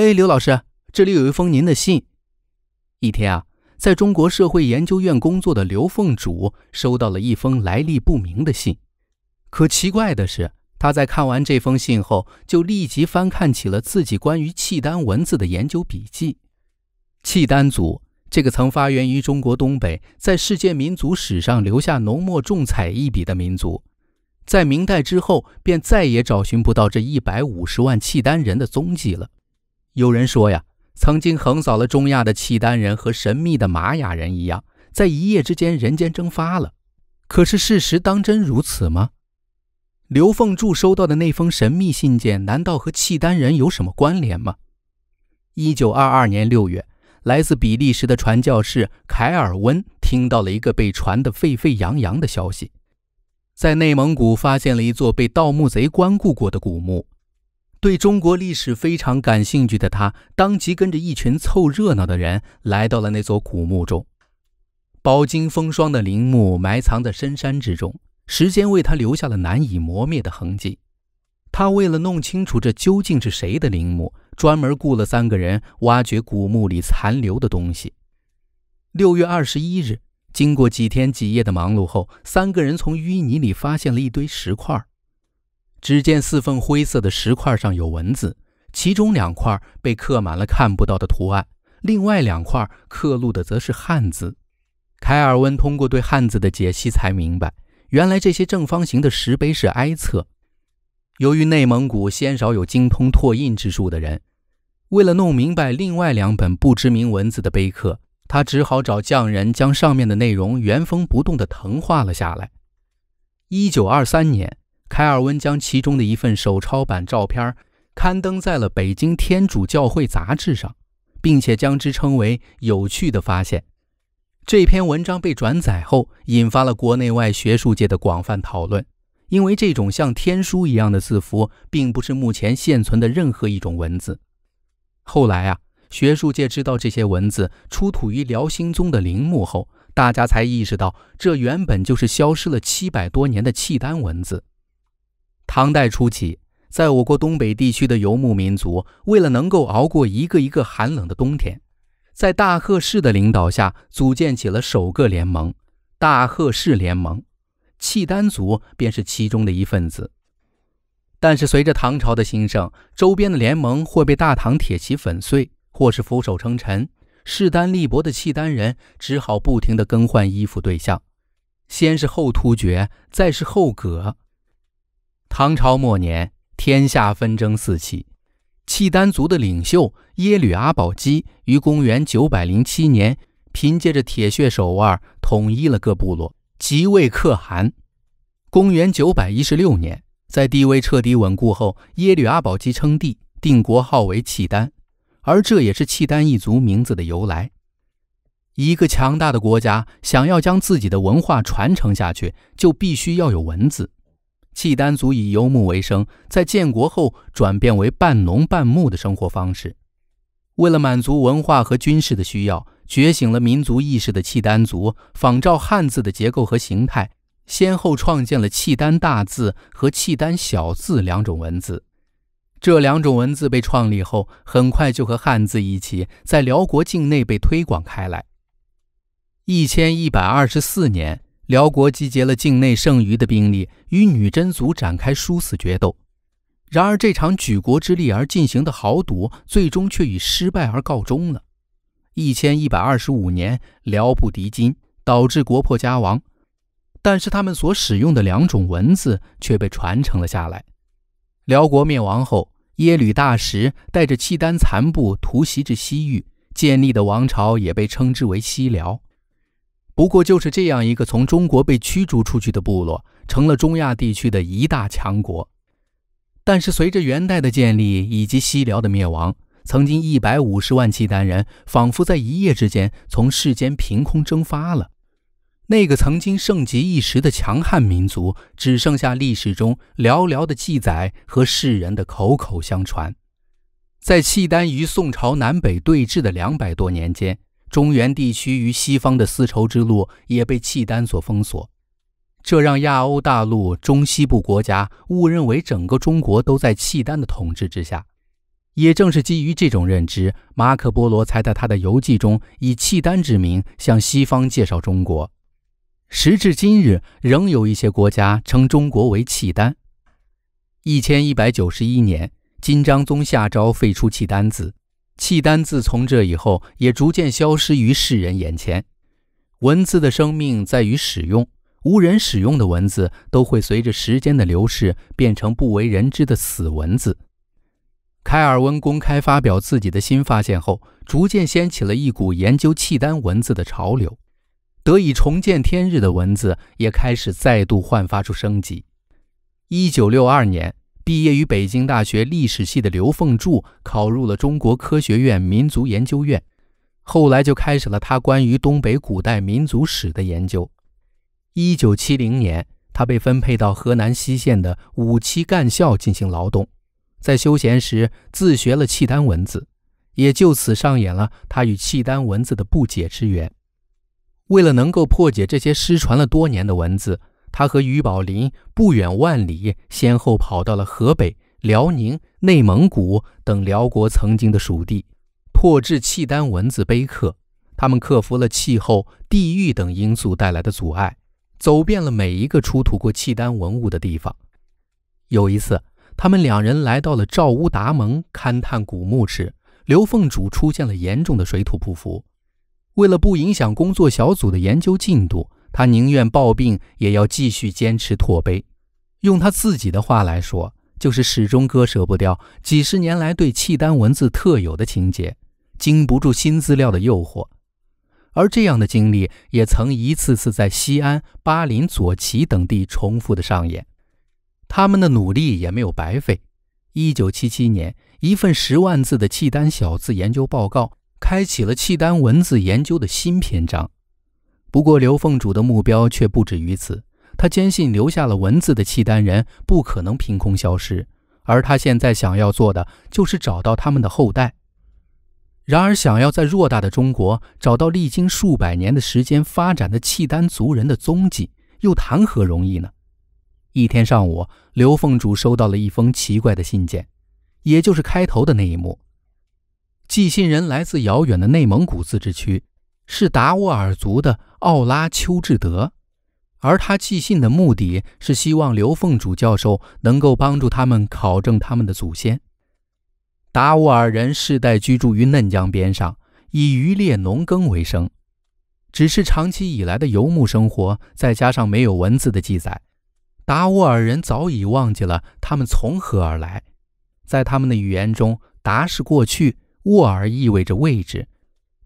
哎，刘老师，这里有一封您的信。一天啊，在中国社会研究院工作的刘凤主收到了一封来历不明的信。可奇怪的是，他在看完这封信后，就立即翻看起了自己关于契丹文字的研究笔记。契丹族这个曾发源于中国东北，在世界民族史上留下浓墨重彩一笔的民族，在明代之后便再也找寻不到这一百五十万契丹人的踪迹了。有人说呀，曾经横扫了中亚的契丹人和神秘的玛雅人一样，在一夜之间人间蒸发了。可是事实当真如此吗？刘凤柱收到的那封神秘信件，难道和契丹人有什么关联吗？一九二二年六月，来自比利时的传教士凯尔温听到了一个被传得沸沸扬扬的消息：在内蒙古发现了一座被盗墓贼光顾过的古墓。对中国历史非常感兴趣的他，当即跟着一群凑热闹的人来到了那座古墓中。饱经风霜的陵墓埋藏在深山之中，时间为他留下了难以磨灭的痕迹。他为了弄清楚这究竟是谁的陵墓，专门雇了三个人挖掘古墓里残留的东西。六月二十一日，经过几天几夜的忙碌后，三个人从淤泥里发现了一堆石块。只见四份灰色的石块上有文字，其中两块被刻满了看不到的图案，另外两块刻录的则是汉字。凯尔温通过对汉字的解析才明白，原来这些正方形的石碑是哀册。由于内蒙古鲜少有精通拓印之术的人，为了弄明白另外两本不知名文字的碑刻，他只好找匠人将上面的内容原封不动地誊画了下来。一九二三年。凯尔温将其中的一份手抄版照片刊登在了《北京天主教会杂志》上，并且将之称为“有趣的发现”。这篇文章被转载后，引发了国内外学术界的广泛讨论。因为这种像天书一样的字符，并不是目前现存的任何一种文字。后来啊，学术界知道这些文字出土于辽兴宗的陵墓后，大家才意识到，这原本就是消失了七百多年的契丹文字。唐代初期，在我国东北地区的游牧民族，为了能够熬过一个一个寒冷的冬天，在大贺氏的领导下，组建起了首个联盟——大贺氏联盟。契丹族便是其中的一份子。但是，随着唐朝的兴盛，周边的联盟或被大唐铁骑粉碎，或是俯首称臣。势单力薄的契丹人只好不停地更换依附对象，先是后突厥，再是后葛。唐朝末年，天下纷争四起。契丹族的领袖耶律阿保机于公元907年，凭借着铁血手腕统一了各部落，即位可汗。公元916年，在地位彻底稳固后，耶律阿保机称帝，定国号为契丹，而这也是契丹一族名字的由来。一个强大的国家想要将自己的文化传承下去，就必须要有文字。契丹族以游牧为生，在建国后转变为半农半牧的生活方式。为了满足文化和军事的需要，觉醒了民族意识的契丹族，仿照汉字的结构和形态，先后创建了契丹大字和契丹小字两种文字。这两种文字被创立后，很快就和汉字一起在辽国境内被推广开来。一千一百二十四年。辽国集结了境内剩余的兵力，与女真族展开殊死决斗。然而，这场举国之力而进行的豪赌，最终却以失败而告终了。一千一百二十五年，辽不敌金，导致国破家亡。但是，他们所使用的两种文字却被传承了下来。辽国灭亡后，耶律大石带着契丹残部突袭至西域，建立的王朝也被称之为西辽。不过，就是这样一个从中国被驱逐出去的部落，成了中亚地区的一大强国。但是，随着元代的建立以及西辽的灭亡，曾经一百五十万契丹人仿佛在一夜之间从世间凭空蒸发了。那个曾经盛极一时的强悍民族，只剩下历史中寥寥的记载和世人的口口相传。在契丹与宋朝南北对峙的两百多年间。中原地区与西方的丝绸之路也被契丹所封锁，这让亚欧大陆中西部国家误认为整个中国都在契丹的统治之下。也正是基于这种认知，马可·波罗才在他的游记中以契丹之名向西方介绍中国。时至今日，仍有一些国家称中国为契丹。一千一百九十一年，金章宗下诏废除契丹字。契丹自从这以后，也逐渐消失于世人眼前。文字的生命在于使用，无人使用的文字都会随着时间的流逝变成不为人知的死文字。开尔文公开发表自己的新发现后，逐渐掀起了一股研究契丹文字的潮流，得以重见天日的文字也开始再度焕发出生机。一九六二年。毕业于北京大学历史系的刘凤柱考入了中国科学院民族研究院，后来就开始了他关于东北古代民族史的研究。1970年，他被分配到河南息县的五七干校进行劳动，在休闲时自学了契丹文字，也就此上演了他与契丹文字的不解之缘。为了能够破解这些失传了多年的文字。他和于宝林不远万里，先后跑到了河北、辽宁、内蒙古等辽国曾经的属地，拓制契丹文字碑刻。他们克服了气候、地域等因素带来的阻碍，走遍了每一个出土过契丹文物的地方。有一次，他们两人来到了赵乌达盟勘探古墓时，刘凤主出现了严重的水土不服。为了不影响工作小组的研究进度，他宁愿抱病也要继续坚持拓碑，用他自己的话来说，就是始终割舍不掉几十年来对契丹文字特有的情节，经不住新资料的诱惑。而这样的经历也曾一次次在西安、巴林左旗等地重复的上演。他们的努力也没有白费。一九七七年，一份十万字的契丹小字研究报告，开启了契丹文字研究的新篇章。不过，刘凤主的目标却不止于此。他坚信留下了文字的契丹人不可能凭空消失，而他现在想要做的就是找到他们的后代。然而，想要在偌大的中国找到历经数百年的时间发展的契丹族人的踪迹，又谈何容易呢？一天上午，刘凤主收到了一封奇怪的信件，也就是开头的那一幕。寄信人来自遥远的内蒙古自治区。是达斡尔族的奥拉丘智德，而他寄信的目的是希望刘凤主教授能够帮助他们考证他们的祖先。达斡尔人世代居住于嫩江边上，以渔猎、农耕为生。只是长期以来的游牧生活，再加上没有文字的记载，达斡尔人早已忘记了他们从何而来。在他们的语言中，“达”是过去，“沃尔”意味着位置。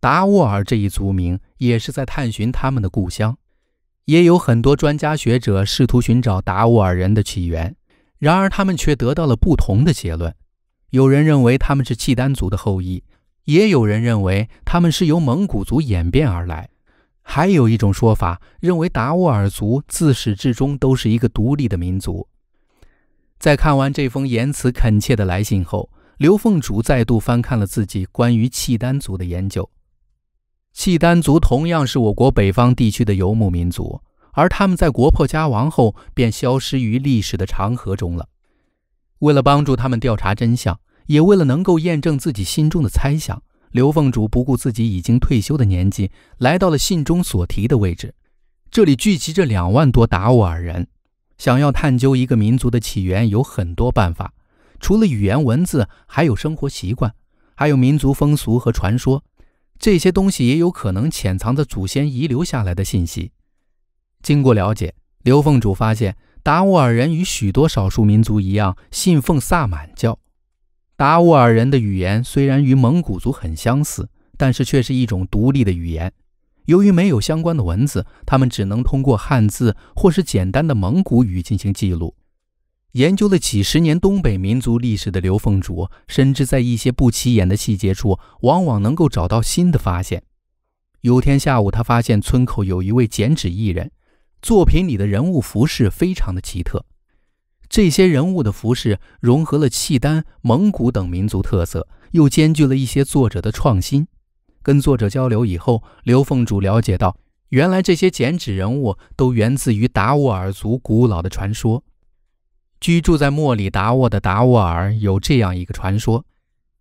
达斡尔这一族名也是在探寻他们的故乡，也有很多专家学者试图寻找达斡尔人的起源，然而他们却得到了不同的结论。有人认为他们是契丹族的后裔，也有人认为他们是由蒙古族演变而来。还有一种说法认为达斡尔族自始至终都是一个独立的民族。在看完这封言辞恳切的来信后，刘凤主再度翻看了自己关于契丹族的研究。契丹族同样是我国北方地区的游牧民族，而他们在国破家亡后便消失于历史的长河中了。为了帮助他们调查真相，也为了能够验证自己心中的猜想，刘凤主不顾自己已经退休的年纪，来到了信中所提的位置。这里聚集着两万多达斡尔人。想要探究一个民族的起源，有很多办法，除了语言文字，还有生活习惯，还有民族风俗和传说。这些东西也有可能潜藏着祖先遗留下来的信息。经过了解，刘凤主发现达斡尔人与许多少数民族一样信奉萨满教。达斡尔人的语言虽然与蒙古族很相似，但是却是一种独立的语言。由于没有相关的文字，他们只能通过汉字或是简单的蒙古语进行记录。研究了几十年东北民族历史的刘凤竹，深知在一些不起眼的细节处，往往能够找到新的发现。有天下午，他发现村口有一位剪纸艺人，作品里的人物服饰非常的奇特。这些人物的服饰融合了契丹、蒙古等民族特色，又兼具了一些作者的创新。跟作者交流以后，刘凤竹了解到，原来这些剪纸人物都源自于达斡尔族古老的传说。居住在莫里达沃的达沃尔有这样一个传说：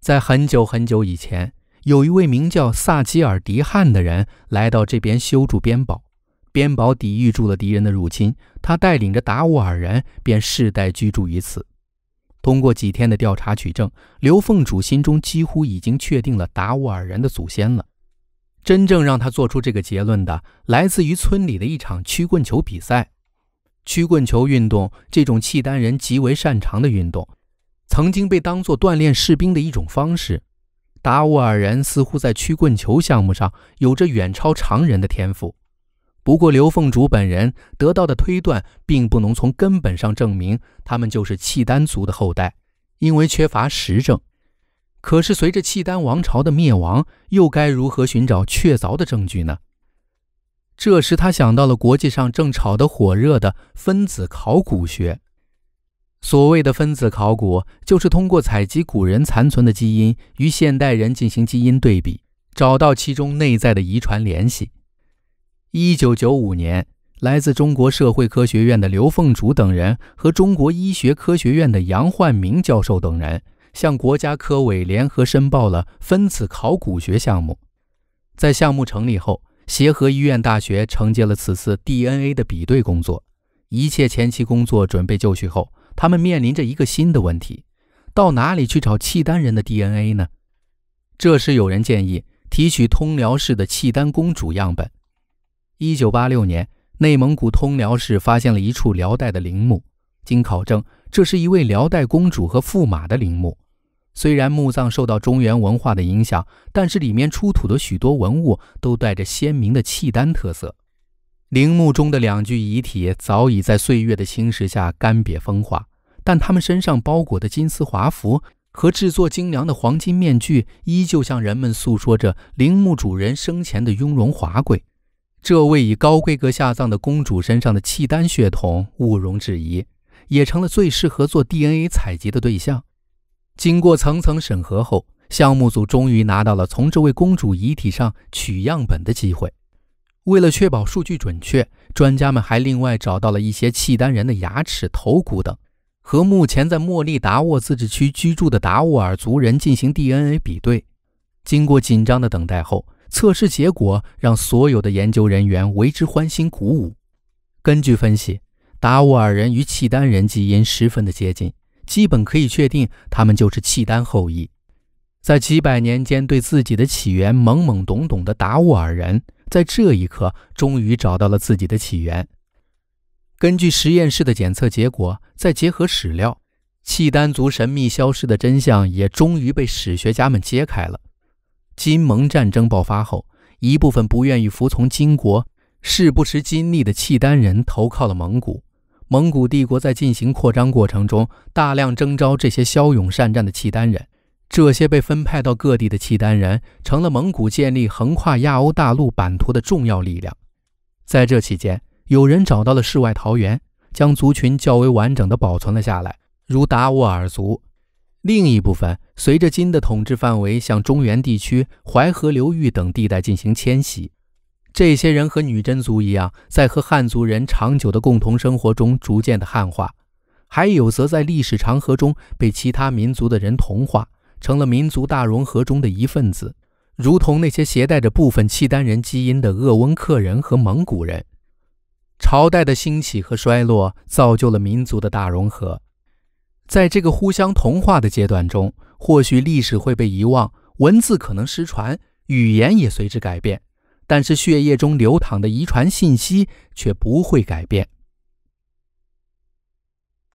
在很久很久以前，有一位名叫萨基尔迪汉的人来到这边修筑边堡，边堡抵御住了敌人的入侵。他带领着达沃尔人便世代居住于此。通过几天的调查取证，刘凤主心中几乎已经确定了达沃尔人的祖先了。真正让他做出这个结论的，来自于村里的一场曲棍球比赛。曲棍球运动这种契丹人极为擅长的运动，曾经被当作锻炼士兵的一种方式。达乌尔人似乎在曲棍球项目上有着远超常人的天赋。不过，刘凤竹本人得到的推断并不能从根本上证明他们就是契丹族的后代，因为缺乏实证。可是，随着契丹王朝的灭亡，又该如何寻找确凿的证据呢？这时，他想到了国际上正炒得火热的分子考古学。所谓的分子考古，就是通过采集古人残存的基因，与现代人进行基因对比，找到其中内在的遗传联系。一九九五年，来自中国社会科学院的刘凤竹等人和中国医学科学院的杨焕明教授等人，向国家科委联合申报了分子考古学项目。在项目成立后，协和医院大学承接了此次 DNA 的比对工作，一切前期工作准备就绪后，他们面临着一个新的问题：到哪里去找契丹人的 DNA 呢？这时有人建议提取通辽市的契丹公主样本。一九八六年，内蒙古通辽市发现了一处辽代的陵墓，经考证，这是一位辽代公主和驸马的陵墓。虽然墓葬受到中原文化的影响，但是里面出土的许多文物都带着鲜明的契丹特色。陵墓中的两具遗体早已在岁月的侵蚀下干瘪风化，但他们身上包裹的金丝华服和制作精良的黄金面具，依旧向人们诉说着陵墓主人生前的雍容华贵。这位以高规格下葬的公主身上的契丹血统毋庸置疑，也成了最适合做 DNA 采集的对象。经过层层审核后，项目组终于拿到了从这位公主遗体上取样本的机会。为了确保数据准确，专家们还另外找到了一些契丹人的牙齿、头骨等，和目前在莫力达沃自治区居住的达斡尔族人进行 DNA 比对。经过紧张的等待后，测试结果让所有的研究人员为之欢欣鼓舞。根据分析，达斡尔人与契丹人基因十分的接近。基本可以确定，他们就是契丹后裔。在几百年间，对自己的起源懵懵懂懂的达斡尔人，在这一刻终于找到了自己的起源。根据实验室的检测结果，再结合史料，契丹族神秘消失的真相也终于被史学家们揭开了。金蒙战争爆发后，一部分不愿意服从金国、誓不食金力的契丹人投靠了蒙古。蒙古帝国在进行扩张过程中，大量征召这些骁勇善战的契丹人。这些被分派到各地的契丹人，成了蒙古建立横跨亚欧大陆版图的重要力量。在这期间，有人找到了世外桃源，将族群较为完整的保存了下来，如达斡尔族。另一部分随着金的统治范围向中原地区、淮河流域等地带进行迁徙。这些人和女真族一样，在和汉族人长久的共同生活中逐渐的汉化；还有则在历史长河中被其他民族的人同化，成了民族大融合中的一份子。如同那些携带着部分契丹人基因的鄂温克人和蒙古人。朝代的兴起和衰落，造就了民族的大融合。在这个互相同化的阶段中，或许历史会被遗忘，文字可能失传，语言也随之改变。但是血液中流淌的遗传信息却不会改变。